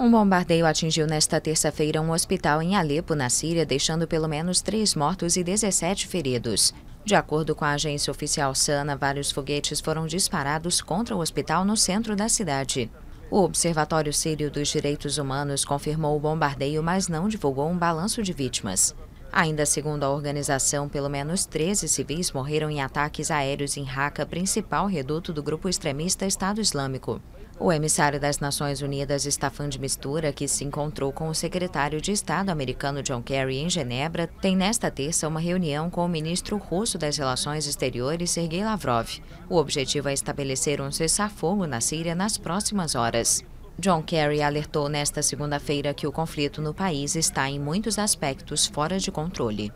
Um bombardeio atingiu nesta terça-feira um hospital em Alepo, na Síria, deixando pelo menos três mortos e 17 feridos. De acordo com a agência oficial Sana, vários foguetes foram disparados contra o hospital no centro da cidade. O Observatório Sírio dos Direitos Humanos confirmou o bombardeio, mas não divulgou um balanço de vítimas. Ainda segundo a organização, pelo menos 13 civis morreram em ataques aéreos em Raqqa, principal reduto do grupo extremista Estado Islâmico. O emissário das Nações Unidas, Staffan de Mistura, que se encontrou com o secretário de Estado americano John Kerry em Genebra, tem nesta terça uma reunião com o ministro russo das Relações Exteriores, Sergei Lavrov. O objetivo é estabelecer um cessar-fogo na Síria nas próximas horas. John Kerry alertou nesta segunda-feira que o conflito no país está, em muitos aspectos, fora de controle.